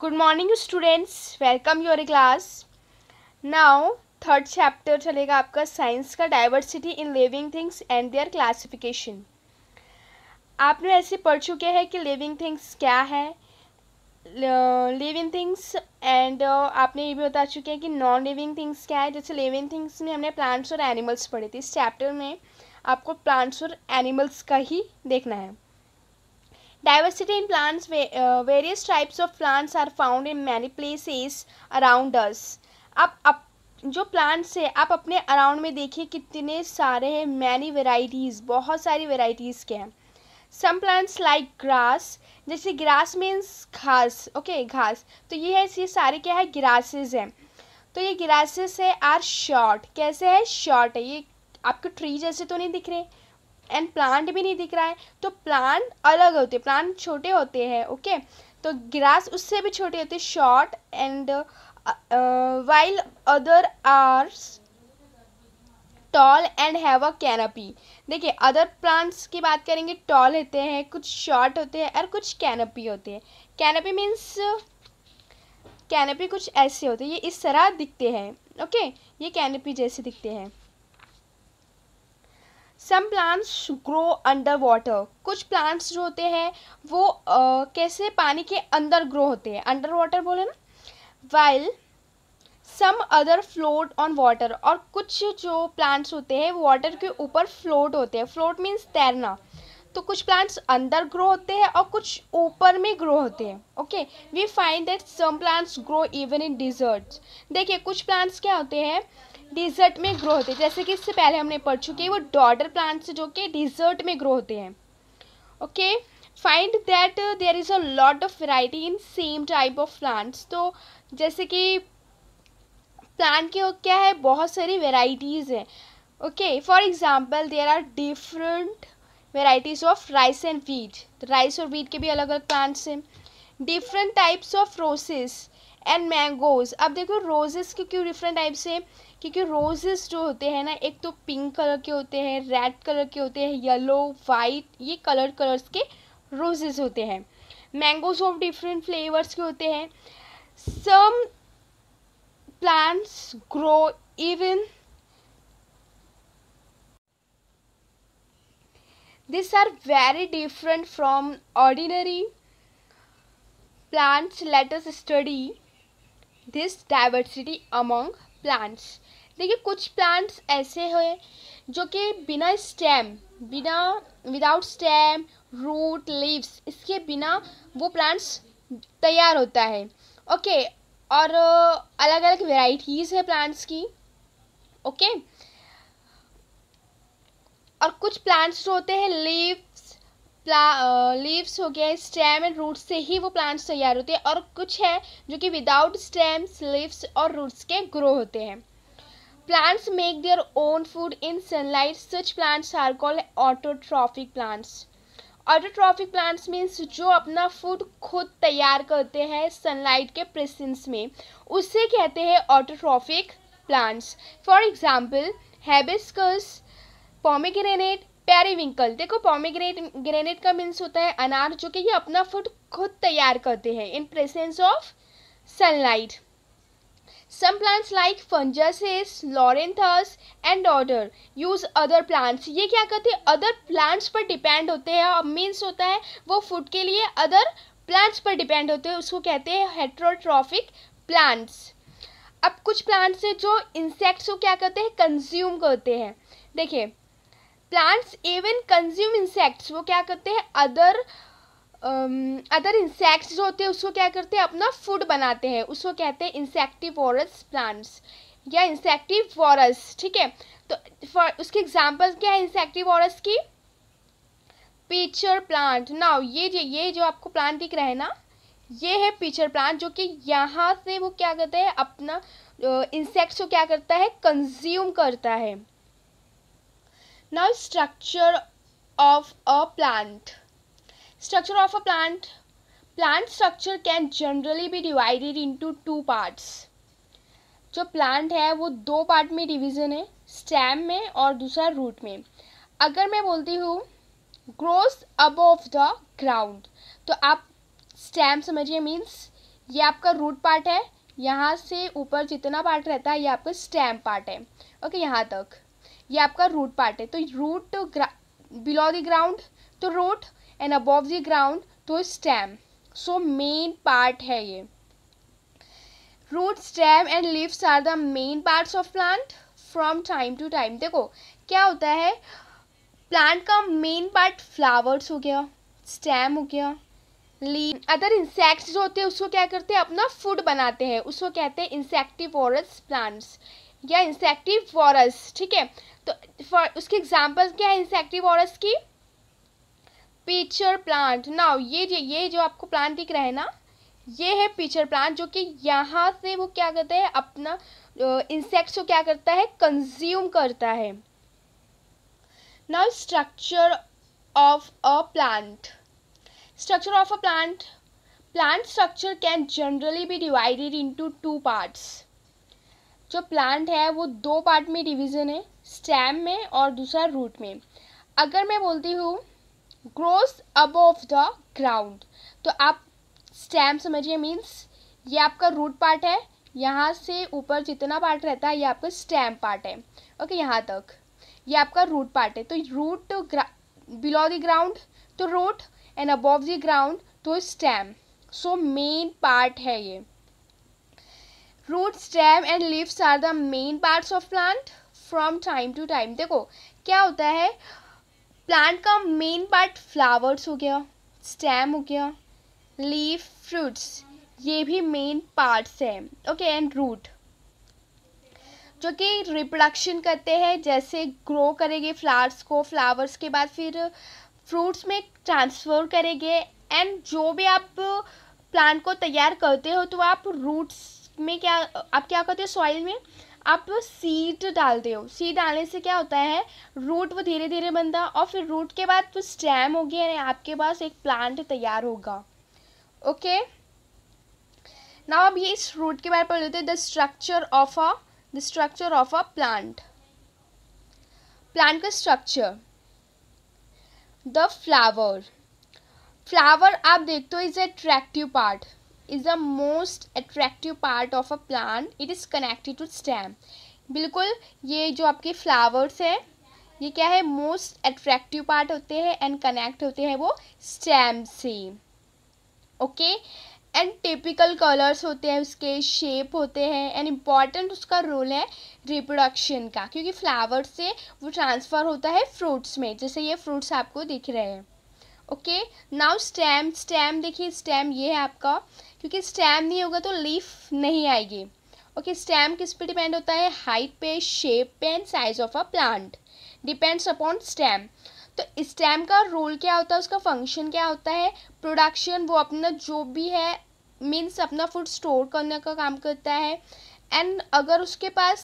Good morning students welcome your class now third chapter चलेगा आपका science का diversity in living things and their classification आपने ऐसे पढ़ चुके हैं कि लिविंग थिंग्स क्या है लिविंग थिंग्स एंड आपने ये भी बता चुके हैं कि नॉन लिविंग थिंग्स क्या है जैसे लिविंग थिंग्स में हमने प्लांट्स और एनिमल्स पढ़े थे इस चैप्टर में आपको प्लांट्स और एनिमल्स का ही देखना है Diversity in plants, uh, various types of plants are found in many places around us. आप अप, जो प्लांट्स है आप अपने अराउंड में देखिए कितने सारे हैं मैनी वेराइटीज़ बहुत सारी वेराइटीज़ के हैं सम प्लांट्स लाइक ग्रास जैसे ग्रास मीन्स घास ओके घास तो ये है ये सारे क्या है ग्रासेस हैं तो ये ग्रासेस है आर शॉर्ट कैसे है शॉर्ट है ये आपको ट्री जैसे तो नहीं दिख रहे एंड प्लांट भी नहीं दिख रहा है तो प्लांट अलग होते प्लांट छोटे होते हैं ओके तो ग्रास उससे भी छोटे होते short and while other are tall and have a canopy देखिए अदर प्लांट्स की बात करेंगे टॉल होते हैं कुछ शॉर्ट होते हैं और कुछ कैनपी होते हैं कैनपी मीन्स कैनपी कुछ ऐसे होते हैं ये इस तरह दिखते हैं ओके ये कैनपी जैसे दिखते हैं some plants grow under water कुछ प्लांट्स जो होते हैं वो uh, कैसे पानी के अंदर ग्रो होते हैं अंडर वाटर बोले ना while some other float on water और कुछ जो प्लांट्स होते हैं वाटर के ऊपर फ्लोट होते हैं फ्लोट मीन्स तैरना तो कुछ प्लांट्स अंदर ग्रो होते हैं और कुछ ऊपर में ग्रो होते हैं okay we find that some plants grow even in desert देखिए कुछ प्लांट्स क्या होते हैं डिजर्ट में ग्रो होते हैं जैसे कि इससे पहले हमने पढ़ चुके हैं वो डॉडर प्लांट्स जो कि डिजर्ट में ग्रो होते हैं okay find that there is a lot of variety in same type of plants तो जैसे कि प्लांट के क्या है बहुत सारी वेराइटीज़ हैं okay for example there are different varieties of rice and wheat rice और वीट के भी अलग अलग प्लांट्स हैं different types of roses and mangoes अब देखो रोजेस के क्यों डिफरेंट टाइप्स हैं क्योंकि रोजेस जो होते हैं ना एक तो पिंक कलर के होते हैं रेड कलर के होते हैं येलो वाइट ये कलर कलर्स के रोजेस होते हैं मैंगोज ऑफ डिफरेंट फ्लेवर्स के होते हैं some plants grow even these are very different from ordinary plants let us study this diversity among plants देखिए कुछ plants ऐसे हैं जो कि बिना स्टेम बिना विदाउट स्टेम रूट लीव्स इसके बिना वो प्लांट्स तैयार होता है ओके okay, और अलग अलग वेराइटीज़ है प्लांट्स की ओके okay? और कुछ प्लांट्स जो होते हैं लीव्स लीव्स हो गया स्टेम एंड रूट्स से ही वो प्लांट्स तैयार होते हैं और कुछ है जो कि विदाउट स्टेम्स लीव्स और रूट्स के ग्रो होते हैं plants make their own food in sunlight such plants are called autotrophic plants autotrophic plants means जो अपना फूड खुद तैयार करते हैं सनलाइट के प्रेसेंस में उसे कहते हैं autotrophic plants for example hibiscus pomegranate periwinkle देखो पॉमीग्रेट ग्रेनेट का मीन्स होता है अनार जो कि ये अपना फूड खुद तैयार करते हैं in presence of sunlight some plants like funguses, loranthus and other use other plants ये क्या करते हैं अदर प्लांट्स पर डिपेंड होते हैं अब मीन्स होता है वो फूड के लिए अदर प्लांट्स पर डिपेंड होते हैं उसको कहते हैं हेट्रोट्रॉफिक प्लांट्स अब कुछ प्लांट्स हैं जो इंसेक्ट्स को क्या करते हैं कंज्यूम करते हैं देखिए प्लांट्स एवन कंज्यूम इंसेक्ट्स वो क्या करते हैं अदर अदर इंसेक्ट्स जो होते हैं उसको क्या करते हैं अपना फूड बनाते हैं उसको कहते हैं इंसेक्टिवोरस प्लांट्स या इंसेक्टिव ठीक है तो फॉर उसके एग्जांपल क्या है इंसेक्टिवोरस की पीचर प्लांट नाउ ये जो ये जो आपको प्लांट दिख रहा है ना ये है पीचर प्लांट जो कि यहाँ से वो क्या करता है अपना इंसेक्ट्स को क्या करता है कंज्यूम करता है now structure of a plant structure of a plant plant structure can generally be divided into two parts जो प्लांट है वो दो पार्ट में डिवीजन है स्टेम में और दूसरा रूट में अगर मैं बोलती हूँ ग्रोस ऑफ द ग्राउंड तो आप स्टेम समझिए मींस ये आपका रूट पार्ट है यहाँ से ऊपर जितना पार्ट रहता है ये आपका स्टेम पार्ट है ओके यहाँ तक ये आपका रूट पार्ट है तो रूट बिलो द ग्राउंड तो root and above the ground तो स्टेम सो मेन पार्ट है ये root stem and leaves are the main parts of plant from time to time देखो क्या होता है प्लांट का मेन पार्ट फ्लावर्स हो गया स्टेम हो गया ली अदर इंसेक्ट्स जो होते हैं उसको क्या करते हैं अपना फूड बनाते हैं उसको कहते हैं इंसेक्टिवोरस प्लांट्स या वॉरस ठीक है तो फॉर उसके एग्जाम्पल क्या है वॉरस की पीचर प्लांट नाउ ये जो ये जो आपको प्लांट दिख रहा है ना ये है पीचर प्लांट जो कि यहाँ से वो क्या करता है अपना इंसेक्ट्स को क्या करता है कंज्यूम करता है now structure of a plant structure of a plant plant structure can generally be divided into two parts जो प्लांट है वो दो पार्ट में डिवीज़न है स्टेम में और दूसरा रूट में अगर मैं बोलती हूँ ग्रोस अबोव द ग्राउंड तो आप स्टेम समझिए मीन्स ये आपका रूट पार्ट है यहाँ से ऊपर जितना पार्ट रहता है ये आपका स्टेम पार्ट है ओके यहाँ तक ये आपका रूट पार्ट है तो रूट बिलो द ग्राउंड तो root and above the ground तो स्टेम सो मेन पार्ट है ये root stem and leaves are the main parts of plant from time to time देखो क्या होता है प्लांट का मेन पार्ट फ्लावर्स हो गया स्टेम हो गया लीफ फ्रूट्स ये भी मेन पार्ट्स हैं ओके एंड रूट जो कि रिप्रोडक्शन करते हैं जैसे ग्रो करेंगे फ्लावर्स को फ्लावर्स के बाद फिर फ्रूट्स में ट्रांसफ़र करेंगे एंड जो भी आप प्लांट को तैयार करते हो तो आप रूट्स में क्या आप क्या करते हो सॉइल में आप सीड डालते हो सीड डालने से क्या होता है रूट वो धीरे धीरे बनता और फिर रूट के बाद वो हो होगी यानी आपके पास एक प्लांट तैयार होगा ओके ना अब ये इस रूट के बारे में लेते हैं the structure of a the structure of a plant plant का स्ट्रक्चर द फ्लावर फ्लावर आप देखते हो is attractive part is the most attractive part of a plant it is connected to stem बिल्कुल ये जो आपके फ्लावर्स हैं ये क्या है मोस्ट अट्रैक्टिव पार्ट होते हैं एंड कनेक्ट होते हैं वो स्टैम से ओके एंड टिपिकल कलर्स होते हैं उसके शेप होते हैं एंड इम्पॉर्टेंट उसका रोल है रिप्रोडक्शन का क्योंकि फ्लावर्स से वो ट्रांसफ़र होता है फ्रूट्स में जैसे ये फ्रूट्स आपको दिख रहे हैं ओके नाउ स्टैम स्टैम देखिए स्टैम ये है आपका क्योंकि स्टैम नहीं होगा तो लीफ नहीं आएगी ओके स्टैम किस पे डिपेंड होता है हाइट पे शेप पे and size of a plant depends upon stem तो स्टैम का रोल क्या होता है उसका फंक्शन क्या होता है प्रोडक्शन वो अपना जो भी है मीन्स अपना फूड स्टोर करने का काम करता है एंड अगर उसके पास